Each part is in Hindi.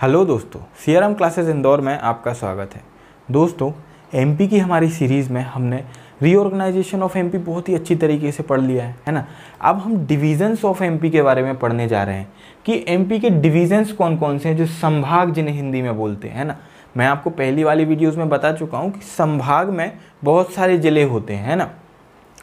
हेलो दोस्तों सीआरएम क्लासेस इंदौर में आपका स्वागत है दोस्तों एमपी की हमारी सीरीज़ में हमने रीऑर्गेनाइजेशन ऑफ एमपी बहुत ही अच्छी तरीके से पढ़ लिया है है ना अब हम डिविजन्स ऑफ एमपी के बारे में पढ़ने जा रहे हैं कि एमपी के डिविजन्स कौन कौन से हैं जो संभाग जिन्हें हिंदी में बोलते हैं ना मैं आपको पहली वाली वीडियोज़ में बता चुका हूँ कि संभाग में बहुत सारे ज़िले होते हैं ना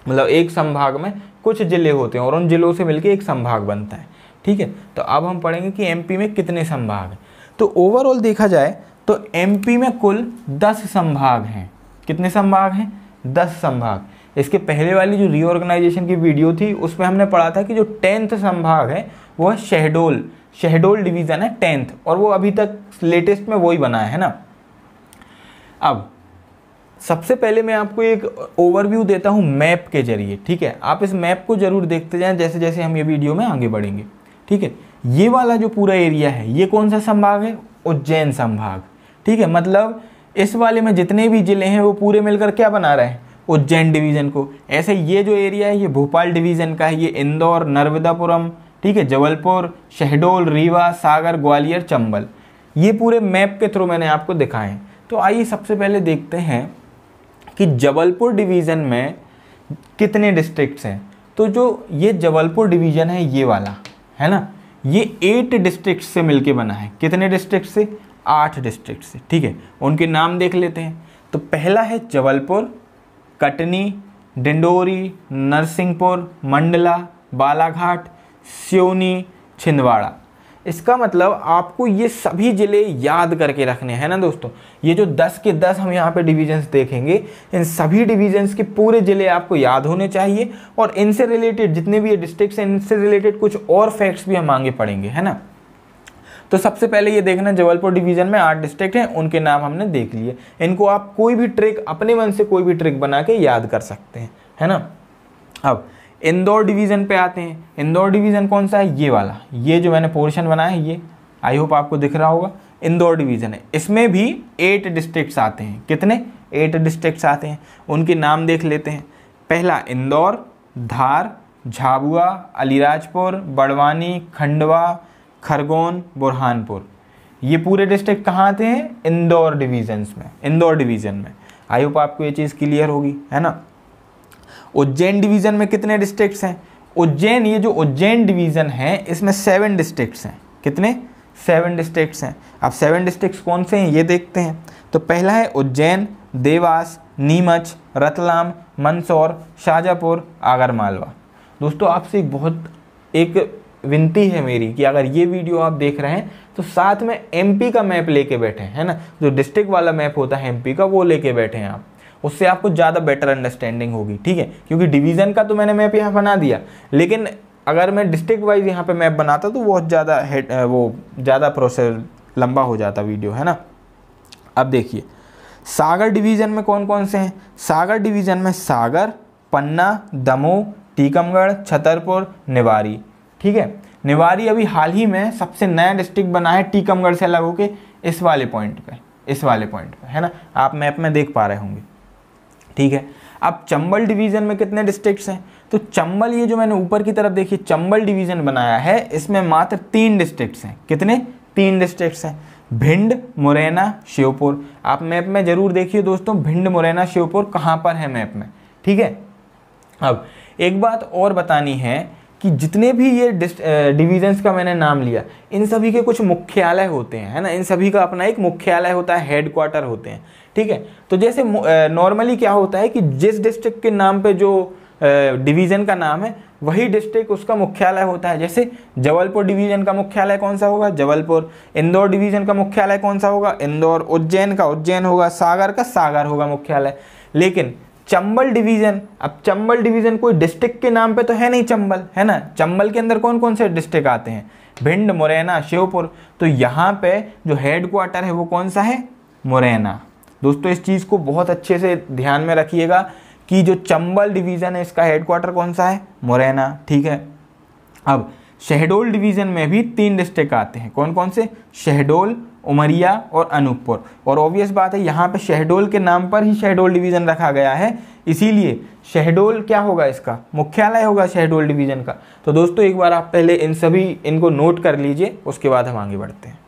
मतलब एक संभाग में कुछ ज़िले होते हैं और उन ज़िलों से मिलकर एक संभाग बनता है ठीक है तो अब हम पढ़ेंगे कि एमपी में कितने संभाग हैं तो ओवरऑल देखा जाए तो एमपी में कुल दस संभाग हैं कितने संभाग हैं दस संभाग इसके पहले वाली जो रीऑर्गेनाइजेशन की वीडियो थी उसमें हमने पढ़ा था कि जो टेंथ संभाग है वो है शहडोल शहडोल डिवीज़न है टेंथ और वो अभी तक लेटेस्ट में वही बना है ना अब सबसे पहले मैं आपको एक ओवरव्यू देता हूँ मैप के जरिए ठीक है आप इस मैप को जरूर देखते जाएं जैसे जैसे हम ये वीडियो में आगे बढ़ेंगे ठीक है ये वाला जो पूरा एरिया है ये कौन सा संभाग है उज्जैन संभाग ठीक है मतलब इस वाले में जितने भी ज़िले हैं वो पूरे मिलकर क्या बना रहे हैं उज्जैन डिवीज़न को ऐसे ये जो एरिया है ये भोपाल डिवीज़न का है ये इंदौर नर्मदापुरम ठीक है जबलपुर शहडोल रीवा सागर ग्वालियर चंबल ये पूरे मैप के थ्रू मैंने आपको दिखाए हैं तो आइए सबसे पहले देखते हैं कि जबलपुर डिवीज़न में कितने डिस्ट्रिक्ट हैं तो जो ये जबलपुर डिवीज़न है ये वाला है ना ये एट डिस्ट्रिक्ट से मिलके बना है कितने डिस्ट्रिक्ट से आठ डिस्ट्रिक्ट से ठीक है उनके नाम देख लेते हैं तो पहला है जबलपुर कटनी डिंडोरी नरसिंहपुर मंडला बालाघाट सियोनी छिंदवाड़ा इसका मतलब आपको ये सभी ज़िले याद करके रखने हैं ना दोस्तों ये जो 10 के 10 हम यहाँ पे डिवीजन्स देखेंगे इन सभी डिवीजन्स के पूरे ज़िले आपको याद होने चाहिए और इनसे रिलेटेड जितने भी ये डिस्ट्रिक्ट हैं इनसे रिलेटेड कुछ और फैक्ट्स भी हम आगे पढ़ेंगे है ना तो सबसे पहले ये देखना जबलपुर डिवीजन में आठ डिस्ट्रिक्ट हैं उनके नाम हमने देख लिए इनको आप कोई भी ट्रिक अपने मन से कोई भी ट्रिक बना के याद कर सकते हैं है ना अब इंदौर डिवीज़न पे आते हैं इंदौर डिवीज़न कौन सा है ये वाला ये जो मैंने पोर्शन बनाया है ये आई होप आपको दिख रहा होगा इंदौर डिवीज़न है इसमें भी एट डिस्ट्रिक्ट आते हैं कितने एट डिस्ट्रिक्ट आते हैं उनके नाम देख लेते हैं पहला इंदौर धार झाबुआ अलीराजपुर बड़वानी खंडवा खरगोन बुरहानपुर ये पूरे डिस्ट्रिक्ट कहाँ आते हैं इंदौर डिवीज़न्स में इंदौर डिवीज़न में आई होप आपको ये चीज़ क्लियर होगी है ना उज्जैन डिवीज़न में कितने डिस्ट्रिक्ट हैं उज्जैन ये जो उज्जैन डिवीज़न है इसमें सेवन डिस्ट्रिक्ट हैं कितने सेवन डिस्ट्रिक्ट हैं अब सेवन डिस्ट्रिक्ट कौन से हैं ये देखते हैं तो पहला है उज्जैन देवास नीमच रतलाम मंदसौर शाहजहाँपुर आगर मालवा दोस्तों आपसे एक बहुत एक विनती है मेरी कि अगर ये वीडियो आप देख रहे हैं तो साथ में एमपी का मैप लेके बैठे हैं ना जो डिस्ट्रिक्ट वाला मैप होता है एमपी का वो लेके बैठे हैं आप उससे आपको ज़्यादा बेटर अंडरस्टैंडिंग होगी ठीक है क्योंकि डिवीज़न का तो मैंने मैप यहाँ बना दिया लेकिन अगर मैं डिस्ट्रिक्ट वाइज यहाँ पे मैप बनाता तो बहुत ज़्यादा हेड वो ज़्यादा प्रोसेस लंबा हो जाता वीडियो है ना अब देखिए सागर डिवीज़न में कौन कौन से हैं सागर डिवीज़न में सागर पन्ना दमोह टीकमगढ़ छतरपुर निवारी ठीक है निवारी अभी हाल ही में सबसे नया डिस्ट्रिक्ट बना है टीकमगढ़ से अलग होके इस वाले पॉइंट पे इस वाले पॉइंट पे है ना आप मैप में देख पा रहे होंगे ठीक है अब चंबल डिवीज़न में कितने डिस्ट्रिक्ट्स हैं तो चंबल ये जो मैंने ऊपर की तरफ देखिए चंबल डिवीज़न बनाया है इसमें मात्र तीन डिस्ट्रिक्ट्स हैं कितने तीन डिस्ट्रिक्ट्स हैं भिंड मुरैना श्योपुर आप मैप में ज़रूर देखिए दोस्तों भिंड मुरैना श्योपुर कहाँ पर है मैप में ठीक है अब एक बात और बतानी है कि जितने भी ये डिविजन्स का मैंने नाम लिया इन सभी के कुछ मुख्यालय होते हैं है ना इन सभी का अपना एक मुख्यालय होता है हेडक्वार्टर होते हैं ठीक है तो जैसे नॉर्मली क्या होता है कि जिस डिस्ट्रिक्ट के नाम पे जो डिवीज़न का नाम है वही डिस्ट्रिक्ट उसका मुख्यालय होता है जैसे जबलपुर डिवीज़न का मुख्यालय कौन सा होगा जबलपुर इंदौर डिवीज़न का मुख्यालय कौन सा होगा इंदौर उज्जैन का उज्जैन होगा सागर का सागर होगा मुख्यालय लेकिन चंबल डिवीज़न अब चंबल डिवीज़न कोई डिस्ट्रिक्ट के नाम पे तो है नहीं चंबल है ना चंबल के अंदर कौन कौन से डिस्ट्रिक्ट आते हैं भिंड मुरैना श्योपुर तो यहाँ पे जो हेड क्वार्टर है वो कौन सा है मुरैना दोस्तों इस चीज़ को बहुत अच्छे से ध्यान में रखिएगा कि जो चंबल डिवीज़न है इसका हेडक्वार्टर कौन सा है मुरैना ठीक है अब शहडोल डिवीज़न में भी तीन डिस्ट्रिक्ट आते हैं कौन कौन से शहडोल उमरिया और अनूपपुर और ऑब्वियस बात है यहाँ पे शहडोल के नाम पर ही शहडोल डिवीज़न रखा गया है इसीलिए शहडोल क्या होगा इसका मुख्यालय होगा शहडोल डिवीज़न का तो दोस्तों एक बार आप पहले इन सभी इनको नोट कर लीजिए उसके बाद हम आगे बढ़ते हैं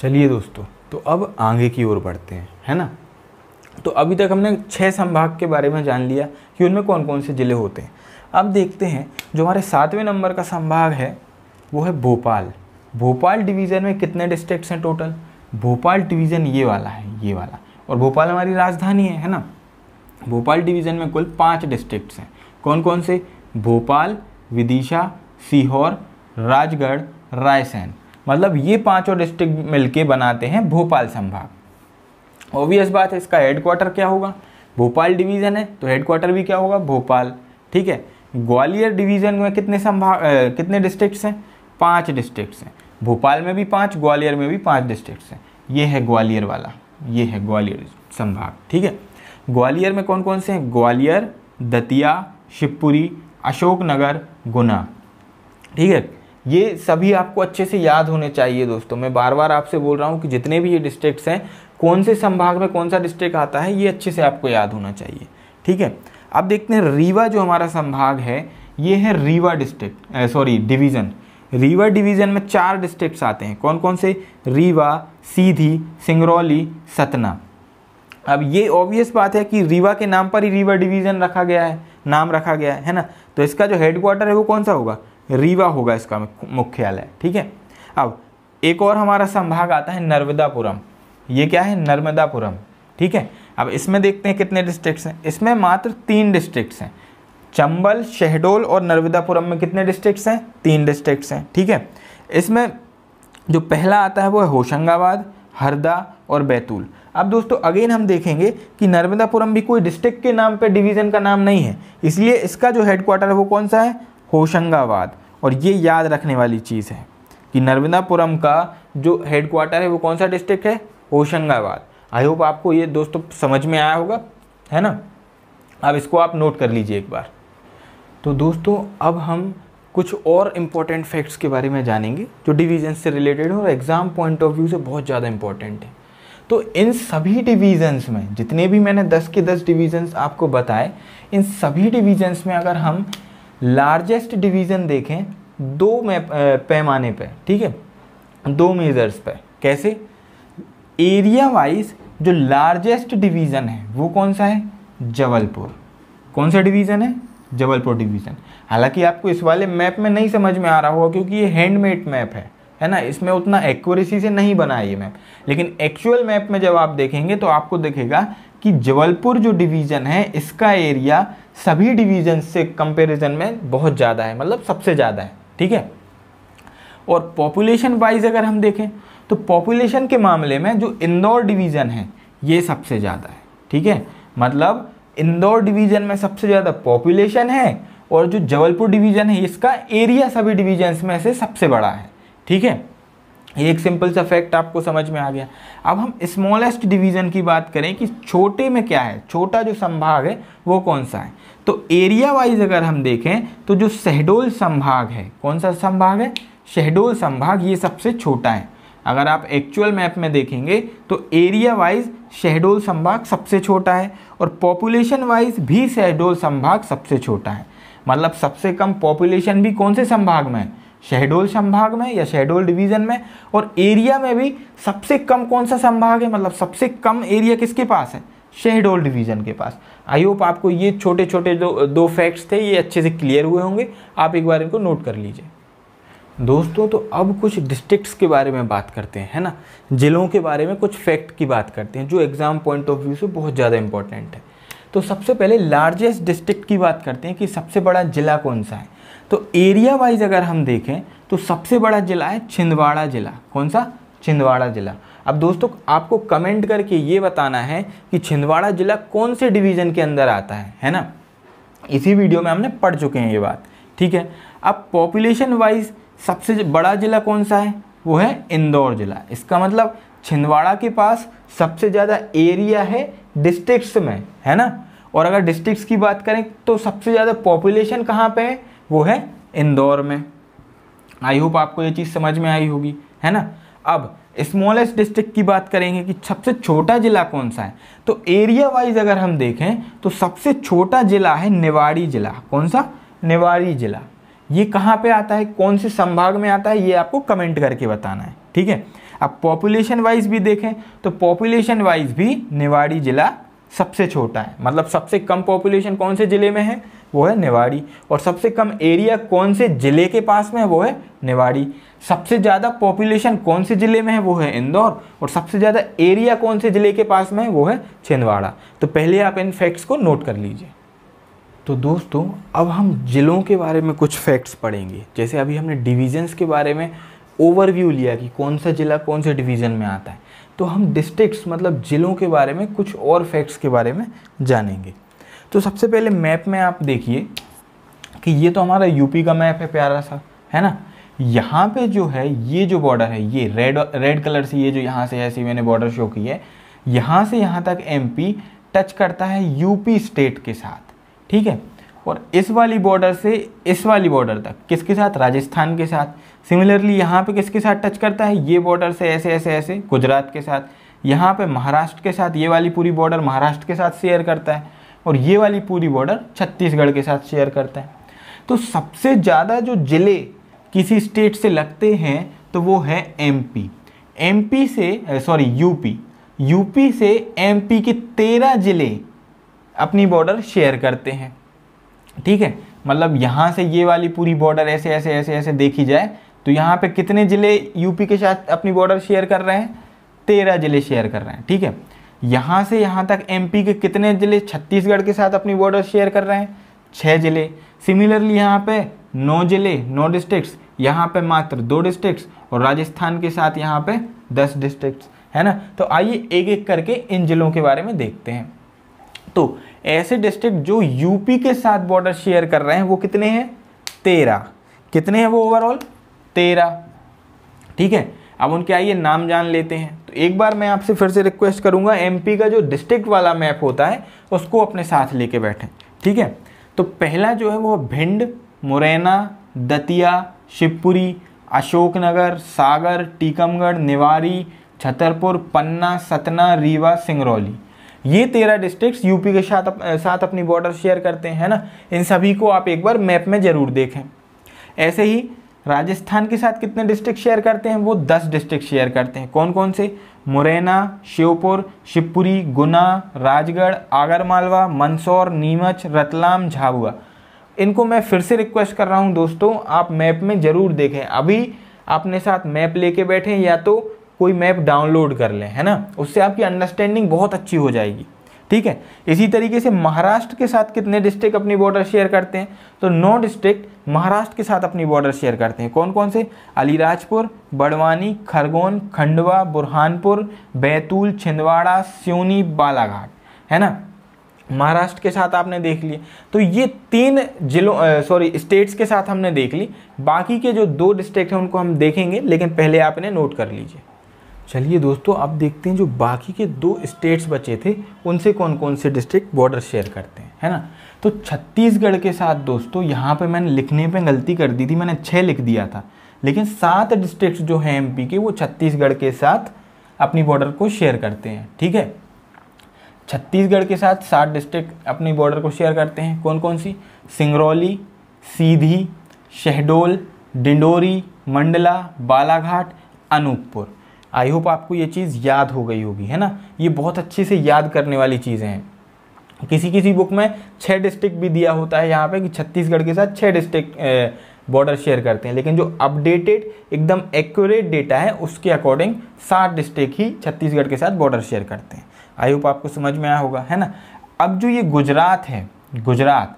चलिए दोस्तों तो अब आगे की ओर बढ़ते हैं है ना तो अभी तक हमने छः संभाग के बारे में जान लिया कि उनमें कौन कौन से ज़िले होते हैं अब देखते हैं जो हमारे सातवें नंबर का संभाग है वो है भोपाल भोपाल डिवीज़न में कितने डिस्ट्रिक्ट्स हैं टोटल भोपाल डिवीज़न ये वाला है ये वाला और भोपाल हमारी राजधानी है है ना भोपाल डिवीज़न में कुल पाँच डिस्ट्रिक्ट्स हैं कौन कौन से भोपाल विदिशा सीहोर राजगढ़ रायसेन मतलब ये पांचों डिस्ट्रिक्ट मिलके बनाते हैं भोपाल संभाग ओबियस बात है इसका हेडक्वार्टर क्या होगा भोपाल डिवीज़न है तो हेडक्वार्टर भी क्या होगा भोपाल ठीक है ग्वालियर डिवीज़न में कितने संभाग कितने डिस्ट्रिक्ट्स हैं पाँच डिस्ट्रिक्ट्स हैं भोपाल में भी पाँच ग्वालियर में भी पाँच डिस्ट्रिक्ट्स हैं ये है ग्वालियर वाला ये है ग्वालियर संभाग ठीक है ग्वालियर में कौन कौन से हैं ग्वालियर दतिया शिवपुरी अशोकनगर गुना ठीक है ये सभी आपको अच्छे से याद होने चाहिए दोस्तों मैं बार बार आपसे बोल रहा हूँ कि जितने भी ये डिस्ट्रिक्ट हैं कौन से संभाग में कौन सा डिस्ट्रिक्ट आता है ये अच्छे से आपको याद होना चाहिए ठीक है अब देखते हैं रीवा जो हमारा संभाग है ये है Rewa district sorry division Rewa division में चार डिस्ट्रिक्ट्स आते हैं कौन कौन से रीवा सीधी सिंगरौली सतना अब ये ऑब्वियस बात है कि रीवा के नाम पर ही रीवा डिवीज़न रखा गया है नाम रखा गया है है ना तो इसका जो हेडक्वार्टर है वो कौन सा होगा रीवा होगा इसका मुख्यालय ठीक है अब एक और हमारा संभाग आता है नर्मदापुरम ये क्या है नर्मदापुरम ठीक है अब इसमें देखते हैं कितने डिस्ट्रिक्ट्स हैं इसमें मात्र तीन डिस्ट्रिक्ट्स हैं चंबल शहडोल और नर्मदापुरम में कितने डिस्ट्रिक्ट्स हैं तीन डिस्ट्रिक्ट्स हैं ठीक है इसमें जो पहला आता है वो है होशंगाबाद हरदा और बैतूल अब दोस्तों अगेन हम देखेंगे कि नर्मदापुरम भी कोई डिस्ट्रिक्ट के नाम पर डिवीज़न का नाम नहीं है इसलिए इसका जो हेडक्वार्टर है वो कौन सा है होशंगाबाद और ये याद रखने वाली चीज़ है कि नर्मदापुरम का जो हेडक्वार्टर है वो कौन सा डिस्ट्रिक्ट है होशंगाबाद आई होप आपको ये दोस्तों समझ में आया होगा है ना अब इसको आप नोट कर लीजिए एक बार तो दोस्तों अब हम कुछ और इम्पॉर्टेंट फैक्ट्स के बारे में जानेंगे जो डिवीजन से रिलेटेड है और एग्ज़ाम पॉइंट ऑफ व्यू से बहुत ज़्यादा इम्पॉर्टेंट है तो इन सभी डिवीजन्स में जितने भी मैंने 10 के 10 डिवीजन्स आपको बताए इन सभी डिवीजन्स में अगर हम लार्जेस्ट डिवीज़न देखें दो पैमाने पे ठीक है दो मेज़र्स पे कैसे एरिया वाइज जो लार्जेस्ट डिवीज़न है वो कौन सा है जबलपुर कौन सा डिवीज़न है जबलपुर डिवीज़न हालांकि आपको इस वाले मैप में नहीं समझ में आ रहा होगा क्योंकि ये हैंडमेड मैप है है ना इसमें उतना एक्यूरेसी से नहीं बना है ये मैप लेकिन एक्चुअल मैप में जब आप देखेंगे तो आपको दिखेगा कि जबलपुर जो डिवीज़न है इसका एरिया सभी डिवीज़न से कंपैरिजन में बहुत ज़्यादा है मतलब सबसे ज़्यादा है ठीक है और पॉपुलेशन वाइज अगर हम देखें तो पॉपुलेशन के मामले में जो इंदौर डिवीज़न है ये सबसे ज़्यादा है ठीक है मतलब इंदौर डिवीज़न में सबसे ज़्यादा पॉपुलेशन है और जो जबलपुर डिवीज़न है इसका एरिया सभी डिवीजन्स में से सबसे बड़ा है ठीक है ये एक सिंपल सा फैक्ट आपको समझ में आ गया अब हम स्मॉलेस्ट डिवीज़न की बात करें कि छोटे में क्या है छोटा जो संभाग है वो कौन सा है तो एरिया वाइज अगर हम देखें तो जो शहडोल संभाग है कौन सा संभाग है शहडोल संभाग ये सबसे छोटा है अगर आप एक्चुअल मैप में देखेंगे तो एरिया वाइज शहडोल संभाग सबसे छोटा है और पॉपुलेशन वाइज भी शहडोल संभाग सबसे छोटा है मतलब सबसे कम पॉपुलेशन भी कौन से संभाग में है शहडोल संभाग में या शहडोल डिवीज़न में और एरिया में भी सबसे कम कौन सा संभाग है मतलब सबसे कम एरिया किसके पास है शहडोल डिवीज़न के पास आई होप आपको ये छोटे छोटे जो दो फैक्ट्स थे ये अच्छे से क्लियर हुए होंगे आप एक बार इनको नोट कर लीजिए दोस्तों तो अब कुछ डिस्ट्रिक्ट्स के बारे में बात करते हैं है ना ज़िलों के बारे में कुछ फैक्ट की बात करते हैं जो एग्ज़ाम पॉइंट ऑफ व्यू से बहुत ज़्यादा इंपॉर्टेंट है तो सबसे पहले लार्जेस्ट डिस्ट्रिक्ट की बात करते हैं कि सबसे बड़ा ज़िला कौन सा है तो एरिया वाइज अगर हम देखें तो सबसे बड़ा ज़िला है छिंदवाड़ा ज़िला कौन सा छिंदवाड़ा ज़िला अब दोस्तों आपको कमेंट करके ये बताना है कि छिंदवाड़ा ज़िला कौन से डिवीज़न के अंदर आता है है ना इसी वीडियो में हमने पढ़ चुके हैं ये बात ठीक है अब पॉपुलेशन वाइज सबसे बड़ा ज़िला कौन सा है वो है इंदौर ज़िला इसका मतलब छिंदवाड़ा के पास सबसे ज़्यादा एरिया है डिस्ट्रिक्ट में है ना और अगर डिस्ट्रिक्ट की बात करें तो सबसे ज़्यादा पॉपुलेशन कहाँ पर है वो है इंदौर में आई होप आपको ये चीज़ समझ में आई होगी है ना अब स्मॉलेस्ट डिस्ट्रिक्ट की बात करेंगे कि सबसे छोटा ज़िला कौन सा है तो एरिया वाइज अगर हम देखें तो सबसे छोटा ज़िला है निवाड़ी ज़िला कौन सा निवाड़ी ज़िला ये कहाँ पे आता है कौन से संभाग में आता है ये आपको कमेंट करके बताना है ठीक है अब पॉपुलेशन वाइज भी देखें तो पॉपुलेशन वाइज भी निवाड़ी ज़िला सबसे छोटा है मतलब सबसे कम पॉपुलेशन कौन से ज़िले में है वो है निवाड़ी और सबसे कम एरिया कौन से ज़िले के पास में है वो है निवाड़ी सबसे ज़्यादा पॉपुलेशन कौन से ज़िले में है वो है इंदौर और सबसे ज़्यादा एरिया कौन से ज़िले के पास में है वो है छिंदवाड़ा तो पहले आप इन फैक्ट्स को नोट कर लीजिए तो दोस्तों अब हम ज़िलों के बारे में कुछ फैक्ट्स पढ़ेंगे जैसे अभी हमने डिविजन्स के बारे में ओवरव्यू लिया कि कौन सा ज़िला कौन से डिवीज़न में आता है तो हम डिस्ट्रिक्ट्स मतलब ज़िलों के बारे में कुछ और फैक्ट्स के बारे में जानेंगे तो सबसे पहले मैप में आप देखिए कि ये तो हमारा यूपी का मैप है प्यारा सा है ना यहाँ पे जो है ये जो बॉर्डर है ये रेड रेड कलर से ये जो यहाँ से ऐसी मैंने बॉर्डर शो की है यहाँ से यहाँ तक एमपी टच करता है यूपी स्टेट के साथ ठीक है और इस वाली बॉर्डर से इस वाली बॉर्डर तक किसके साथ राजस्थान के साथ सिमिलरली यहाँ पे किसके साथ टच करता है ये बॉर्डर से ऐसे ऐसे ऐसे गुजरात के साथ यहाँ पे महाराष्ट्र के साथ ये वाली पूरी बॉर्डर महाराष्ट्र के साथ शेयर करता है और ये वाली पूरी बॉर्डर छत्तीसगढ़ के साथ शेयर करता है तो सबसे ज़्यादा जो ज़िले किसी स्टेट से लगते हैं तो वो है एमपी एमपी से सॉरी यूपी यूपी से एमपी के तेरह ज़िले अपनी बॉर्डर शेयर करते हैं ठीक है मतलब यहाँ से ये वाली पूरी बॉर्डर ऐसे ऐसे ऐसे ऐसे देखी जाए तो यहाँ पे कितने ज़िले यूपी के साथ अपनी बॉर्डर शेयर कर रहे हैं तेरह ज़िले शेयर कर रहे हैं ठीक है यहाँ से यहाँ तक एमपी के कितने ज़िले छत्तीसगढ़ के साथ अपनी बॉर्डर शेयर कर रहे हैं छः ज़िले सिमिलरली यहाँ पे नौ ज़िले नौ डिस्ट्रिक्ट्स यहाँ पे मात्र दो डिस्ट्रिक्ट्स और राजस्थान के साथ यहाँ पे दस डिस्ट्रिक्ट्स है ना तो आइए एक एक करके इन ज़िलों के बारे में देखते हैं तो ऐसे डिस्ट्रिक्ट जो यूपी के साथ बॉर्डर शेयर कर रहे हैं वो कितने हैं तेरह कितने हैं वो ओवरऑल तेरह ठीक है अब उनके आइए नाम जान लेते हैं तो एक बार मैं आपसे फिर से रिक्वेस्ट करूँगा एमपी का जो डिस्ट्रिक्ट वाला मैप होता है उसको अपने साथ लेके बैठें ठीक है तो पहला जो है वो भिंड मुरैना दतिया शिवपुरी अशोकनगर सागर टीकमगढ़ निवारी छतरपुर पन्ना सतना रीवा सिंगरौली ये तेरह डिस्ट्रिक्ट्स यूपी के साथ अप, साथ अपनी बॉर्डर शेयर करते हैं ना इन सभी को आप एक बार मैप में ज़रूर देखें ऐसे ही राजस्थान के साथ कितने डिस्ट्रिक्ट शेयर करते हैं वो दस डिस्ट्रिक्ट शेयर करते हैं कौन कौन से मुरैना श्योपुर शिवपुरी गुना राजगढ़ आगरमालवा मंदसौर नीमच रतलाम झाबुआ इनको मैं फिर से रिक्वेस्ट कर रहा हूँ दोस्तों आप मैप में ज़रूर देखें अभी अपने साथ मैप लेके बैठें या तो कोई मैप डाउनलोड कर लें है ना उससे आपकी अंडरस्टैंडिंग बहुत अच्छी हो जाएगी ठीक है इसी तरीके से महाराष्ट्र के साथ कितने डिस्ट्रिक्ट अपनी बॉर्डर शेयर करते हैं तो नौ डिस्ट्रिक्ट महाराष्ट्र के साथ अपनी बॉर्डर शेयर करते हैं कौन कौन से अलीराजपुर बड़वानी खरगोन खंडवा बुरहानपुर बैतूल छिंदवाड़ा सिवनी बालाघाट है ना महाराष्ट्र के साथ आपने देख लिए तो ये तीन जिलों सॉरी स्टेट्स के साथ हमने देख ली बाकी के जो दो डिस्ट्रिक्ट हैं उनको हम देखेंगे लेकिन पहले आपने नोट कर लीजिए चलिए दोस्तों अब देखते हैं जो बाकी के दो स्टेट्स बचे थे उनसे कौन कौन से डिस्ट्रिक्ट बॉर्डर शेयर करते हैं है ना तो छत्तीसगढ़ के साथ दोस्तों यहाँ पे मैंने लिखने पे गलती कर दी थी मैंने छः लिख दिया था लेकिन सात डिस्ट्रिक्ट जो हैं एमपी के वो छत्तीसगढ़ के साथ अपनी बॉर्डर को शेयर करते हैं ठीक है छत्तीसगढ़ के साथ सात डिस्ट्रिक्ट अपनी बॉर्डर को शेयर करते हैं कौन कौन सी सिंगरौली सीधी शहडोल डिंडोरी मंडला बालाघाट अनूपपुर आई होप आपको ये चीज़ याद हो गई होगी है ना ये बहुत अच्छे से याद करने वाली चीज़ें हैं किसी किसी बुक में छः डिस्ट्रिक्ट भी दिया होता है यहाँ पे कि छत्तीसगढ़ के साथ छः डिस्ट्रिक्ट बॉर्डर शेयर करते हैं लेकिन जो अपडेटेड एकदम एक्यूरेट डेटा है उसके अकॉर्डिंग सात डिस्ट्रिक्ट ही छत्तीसगढ़ के साथ बॉर्डर शेयर करते हैं आई होप आपको समझ में आया होगा है ना अब जो ये गुजरात है गुजरात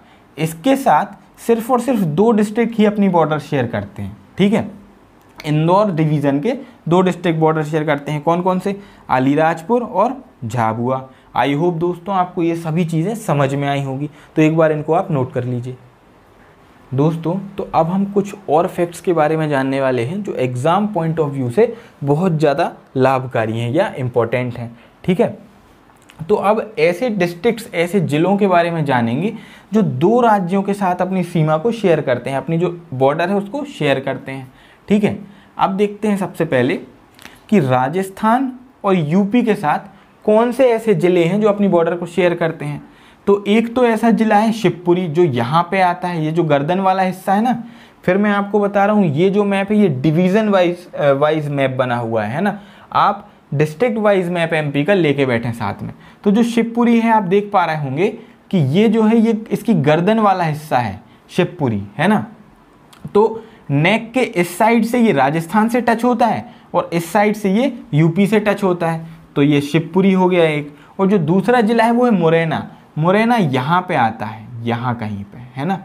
इसके साथ सिर्फ और सिर्फ दो डिस्ट्रिक्ट ही अपनी बॉर्डर शेयर करते हैं ठीक है इंदौर डिवीज़न के दो डिस्ट्रिक्ट बॉर्डर शेयर करते हैं कौन कौन से अलीराजपुर और झाबुआ आई होप दोस्तों आपको ये सभी चीज़ें समझ में आई होगी तो एक बार इनको आप नोट कर लीजिए दोस्तों तो अब हम कुछ और फैक्ट्स के बारे में जानने वाले हैं जो एग्ज़ाम पॉइंट ऑफ व्यू से बहुत ज़्यादा लाभकारी हैं या इम्पोर्टेंट हैं ठीक है तो अब ऐसे डिस्ट्रिक्ट्स ऐसे ज़िलों के बारे में जानेंगे जो दो राज्यों के साथ अपनी सीमा को शेयर करते हैं अपनी जो बॉर्डर है उसको शेयर करते हैं ठीक है अब देखते हैं सबसे पहले कि राजस्थान और यूपी के साथ कौन से ऐसे ज़िले हैं जो अपनी बॉर्डर को शेयर करते हैं तो एक तो ऐसा ज़िला है शिवपुरी जो यहाँ पे आता है ये जो गर्दन वाला हिस्सा है ना फिर मैं आपको बता रहा हूँ ये जो मैप है ये डिवीज़न वाइज वाइज मैप बना हुआ है ना आप डिस्ट्रिक्ट वाइज मैप एमपी का लेके बैठे हैं साथ में तो जो शिवपुरी है आप देख पा रहे होंगे कि ये जो है ये इसकी गर्दन वाला हिस्सा है शिवपुरी है ना तो नेक के इस साइड से ये राजस्थान से टच होता है और इस साइड से ये यूपी से टच होता है तो ये शिवपुरी हो गया एक और जो दूसरा ज़िला है वो है मुरैना मुरैना यहाँ पे आता है यहाँ कहीं पे है ना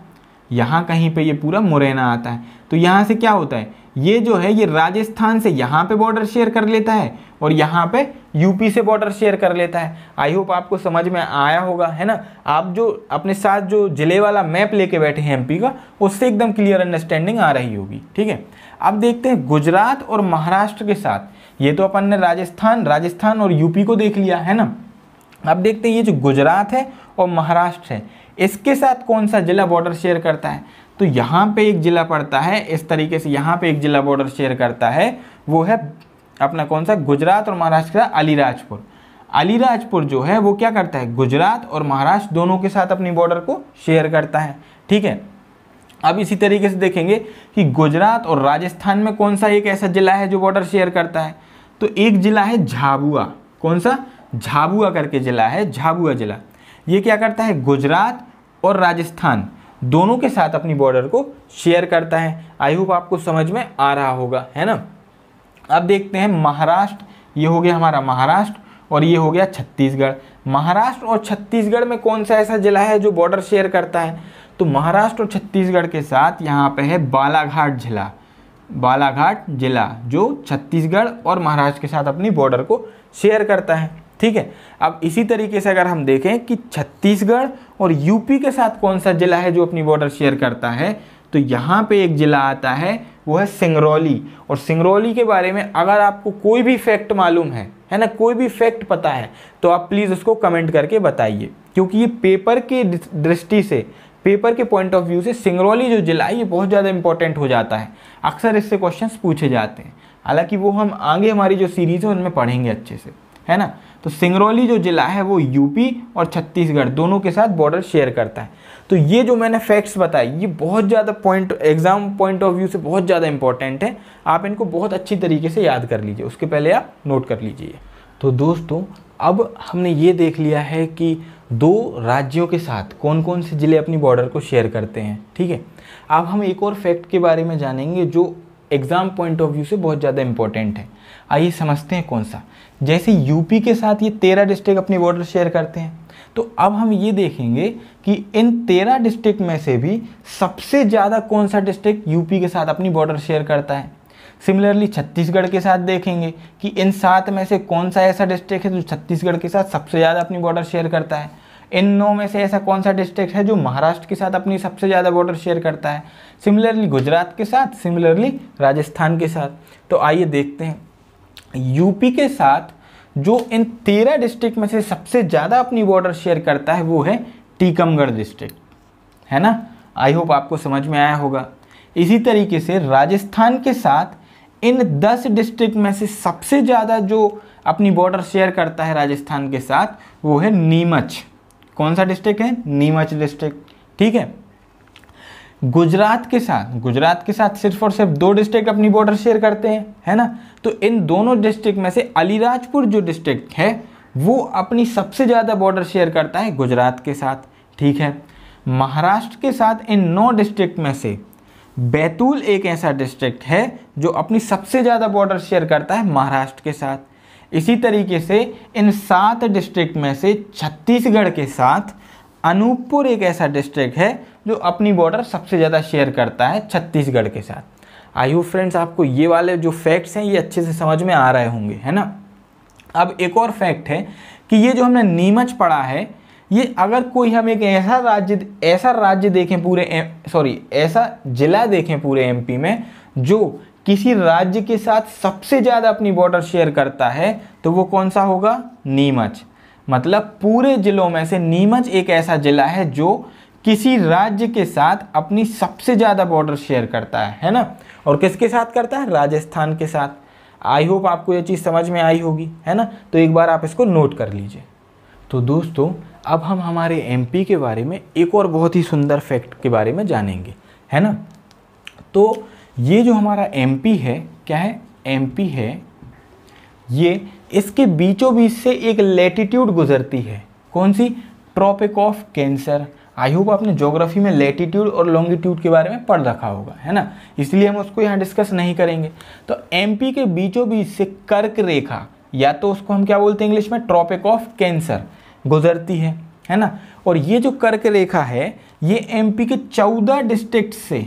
यहाँ कहीं पे ये पूरा मुरैना आता है तो यहाँ से क्या होता है ये जो है ये राजस्थान से यहाँ पे बॉर्डर शेयर कर लेता है और यहाँ पे यूपी से बॉर्डर शेयर कर लेता है आई होप आपको समझ में आया होगा है ना आप जो अपने साथ जो जिले वाला मैप लेके बैठे हैं एमपी का उससे एकदम क्लियर अंडरस्टैंडिंग आ रही होगी ठीक है अब देखते हैं गुजरात और महाराष्ट्र के साथ ये तो अपन ने राजस्थान राजस्थान और यूपी को देख लिया है ना अब देखते हैं ये जो गुजरात है और महाराष्ट्र है इसके साथ कौन सा जिला बॉर्डर शेयर करता है तो यहाँ पे एक ज़िला पड़ता है इस तरीके से यहाँ पे एक ज़िला बॉर्डर शेयर करता है वो है अपना कौन सा गुजरात और महाराष्ट्र का अलीराजपुर अलीराजपुर जो है वो क्या करता है गुजरात और महाराष्ट्र दोनों के साथ अपनी बॉर्डर को शेयर करता है ठीक है अब इसी तरीके से देखेंगे कि गुजरात और राजस्थान में कौन सा एक ऐसा ज़िला है जो बॉर्डर शेयर करता है तो एक ज़िला है झाबुआ कौन सा झाबुआ करके ज़िला है झाबुआ ज़िला ये क्या करता है गुजरात और राजस्थान दोनों के साथ अपनी बॉर्डर को शेयर करता है आई होप आपको समझ में आ रहा होगा है ना अब देखते हैं महाराष्ट्र ये हो गया हमारा महाराष्ट्र और ये हो गया छत्तीसगढ़ महाराष्ट्र और छत्तीसगढ़ में कौन सा ऐसा जिला है जो बॉर्डर शेयर करता है तो महाराष्ट्र और छत्तीसगढ़ के साथ यहाँ पे है बालाघाट जिला बालाघाट जिला जो छत्तीसगढ़ और महाराष्ट्र के साथ अपनी बॉर्डर को शेयर करता है ठीक है अब इसी तरीके से अगर हम देखें कि छत्तीसगढ़ और यूपी के साथ कौन सा ज़िला है जो अपनी बॉर्डर शेयर करता है तो यहाँ पे एक ज़िला आता है वो है सिंगरौली और सिंगरौली के बारे में अगर आपको कोई भी फैक्ट मालूम है है ना कोई भी फैक्ट पता है तो आप प्लीज़ उसको कमेंट करके बताइए क्योंकि ये पेपर के दृष्टि से पेपर के पॉइंट ऑफ व्यू से सिंगरौली जो ज़िला है ये बहुत ज़्यादा इंपॉर्टेंट हो जाता है अक्सर इससे क्वेश्चन पूछे जाते हैं हालाँकि वो हम आगे हमारी जो सीरीज़ है उनमें पढ़ेंगे अच्छे से है ना तो सिंगरौली जो ज़िला है वो यूपी और छत्तीसगढ़ दोनों के साथ बॉर्डर शेयर करता है तो ये जो मैंने फैक्ट्स बताए ये बहुत ज़्यादा point exam point of view से बहुत ज़्यादा इंपॉर्टेंट है आप इनको बहुत अच्छी तरीके से याद कर लीजिए उसके पहले आप नोट कर लीजिए तो दोस्तों अब हमने ये देख लिया है कि दो राज्यों के साथ कौन कौन से ज़िले अपनी बॉर्डर को शेयर करते हैं ठीक है अब हम एक और फैक्ट के बारे में जानेंगे जो एग्ज़ाम पॉइंट ऑफ व्यू से बहुत ज़्यादा इंपॉर्टेंट है आइए समझते हैं कौन सा जैसे यूपी के साथ ये तेरह डिस्ट्रिक्ट अपनी बॉर्डर शेयर करते हैं तो अब हम ये देखेंगे कि इन तेरह डिस्ट्रिक्ट में से भी सबसे ज़्यादा कौन सा डिस्ट्रिक्ट यूपी के साथ अपनी बॉर्डर शेयर करता है सिमिलरली छत्तीसगढ़ के साथ देखेंगे कि इन सात में से कौन सा ऐसा डिस्ट्रिक्ट है जो छत्तीसगढ़ के साथ सबसे ज़्यादा अपनी बॉर्डर शेयर करता है इन नौ में से ऐसा कौन सा डिस्ट्रिक्ट है जो महाराष्ट्र के साथ अपनी सबसे ज़्यादा बॉर्डर शेयर करता है सिमिलरली गुजरात के साथ सिमिलरली राजस्थान के साथ तो आइए देखते हैं यूपी के साथ जो इन तेरह डिस्ट्रिक्ट में से सबसे ज़्यादा अपनी बॉर्डर शेयर करता है वो है टीकमगढ़ डिस्ट्रिक्ट है ना आई होप आपको समझ में आया होगा इसी तरीके से राजस्थान के साथ इन दस डिस्ट्रिक्ट में से सबसे ज़्यादा जो अपनी बॉर्डर शेयर करता है राजस्थान के साथ वो है नीमच कौन सा डिस्ट्रिक्ट है नीमच डिस्ट्रिक्ट ठीक है गुजरात के साथ गुजरात के साथ सिर्फ और सिर्फ दो डिस्ट्रिक्ट अपनी बॉर्डर शेयर करते हैं है ना तो इन दोनों डिस्ट्रिक्ट में से अलीराजपुर जो डिस्ट्रिक्ट है वो अपनी सबसे ज़्यादा बॉर्डर शेयर करता है गुजरात के साथ ठीक है महाराष्ट्र के साथ इन नौ डिस्ट्रिक्ट में से बैतूल एक ऐसा डिस्ट्रिक्ट है जो अपनी सबसे ज़्यादा बॉर्डर शेयर करता है महाराष्ट्र के साथ इसी तरीके से इन सात डिस्ट्रिक्ट में से छत्तीसगढ़ के साथ अनूपपुर एक ऐसा डिस्ट्रिक्ट है जो अपनी बॉर्डर सबसे ज़्यादा शेयर करता है छत्तीसगढ़ के साथ आई होप फ्रेंड्स आपको ये वाले जो फैक्ट्स हैं ये अच्छे से समझ में आ रहे होंगे है ना अब एक और फैक्ट है कि ये जो हमने नीमच पढ़ा है ये अगर कोई हम एक ऐसा राज्य ऐसा राज्य देखें पूरे सॉरी ऐसा जिला देखें पूरे एमपी में जो किसी राज्य के साथ सबसे ज़्यादा अपनी बॉर्डर शेयर करता है तो वो कौन सा होगा नीमच मतलब पूरे ज़िलों में से नीमच एक ऐसा ज़िला है जो किसी राज्य के साथ अपनी सबसे ज़्यादा बॉर्डर शेयर करता है है ना और किसके साथ करता है राजस्थान के साथ आई होप आपको ये चीज़ समझ में आई होगी है ना तो एक बार आप इसको नोट कर लीजिए तो दोस्तों अब हम हमारे एमपी के बारे में एक और बहुत ही सुंदर फैक्ट के बारे में जानेंगे है ना तो ये जो हमारा एमपी है क्या है एमपी है ये इसके बीचों बीच से एक लेटीट्यूड गुजरती है कौन सी tropic of cancer I hope आपने ज्योग्राफी में लेटीट्यूड और लॉन्गिट्यूड के बारे में पढ़ रखा होगा है ना इसलिए हम उसको यहाँ डिस्कस नहीं करेंगे तो एम के बीचों बीच से कर्क रेखा या तो उसको हम क्या बोलते हैं इंग्लिश में ट्रॉपिक ऑफ कैंसर गुजरती है है ना और ये जो कर्क रेखा है ये एमपी के चौदह डिस्ट्रिक्ट से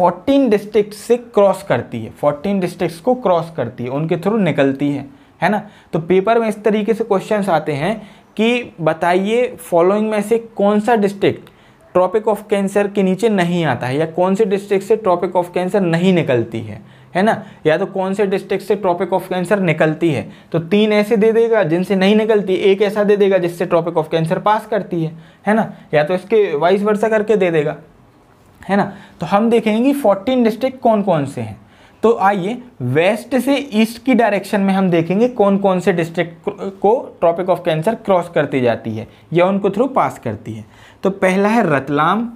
14 डिस्ट्रिक्ट से क्रॉस करती है 14 डिस्ट्रिक्ट को क्रॉस करती है उनके थ्रू निकलती है है ना तो पेपर में इस तरीके से क्वेश्चंस आते हैं कि बताइए फॉलोइंग में से कौन सा डिस्ट्रिक्ट ट्रॉपिक ऑफ कैंसर के नीचे नहीं आता है या कौन से डिस्ट्रिक्ट से ट्रॉपिक ऑफ कैंसर नहीं निकलती है है ना या तो कौन से डिस्ट्रिक्ट से ट्रॉपिक ऑफ कैंसर निकलती है तो तीन ऐसे दे देगा जिनसे नहीं निकलती एक ऐसा दे देगा जिससे ट्रॉपिक ऑफ कैंसर पास करती है है ना या तो इसके वाइस वर्षा करके दे देगा है ना तो हम देखेंगे फोर्टीन डिस्ट्रिक्ट कौन कौन से हैं तो आइए वेस्ट से ईस्ट की डायरेक्शन में हम देखेंगे कौन कौन से डिस्ट्रिक्ट को ट्रॉपिक ऑफ कैंसर क्रॉस करती जाती है या उनको थ्रू पास करती है तो पहला है रतलाम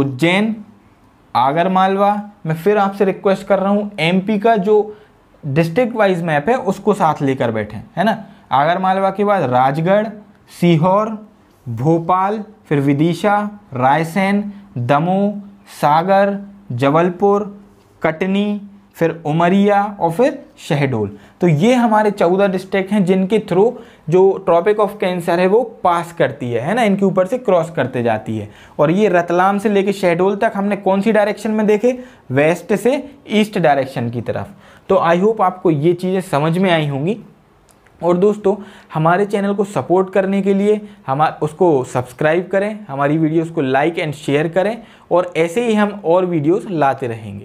उज्जैन आगर मालवा मैं फिर आपसे रिक्वेस्ट कर रहा हूँ एमपी का जो डिस्ट्रिक्ट वाइज मैप है उसको साथ लेकर बैठे है ना आगर मालवा के बाद राजगढ़ सीहोर भोपाल फिर विदिशा रायसेन दमोह सागर जबलपुर कटनी फिर उमरिया और फिर शहडोल तो ये हमारे चौदह डिस्ट्रिक्ट हैं जिनके थ्रू जो ट्रॉपिक ऑफ कैंसर है वो पास करती है है ना इनके ऊपर से क्रॉस करते जाती है और ये रतलाम से लेके शहडोल तक हमने कौन सी डायरेक्शन में देखे वेस्ट से ईस्ट डायरेक्शन की तरफ तो आई होप आपको ये चीज़ें समझ में आई होंगी और दोस्तों हमारे चैनल को सपोर्ट करने के लिए हम उसको सब्सक्राइब करें हमारी वीडियोस को लाइक एंड शेयर करें और ऐसे ही हम और वीडियोस लाते रहेंगे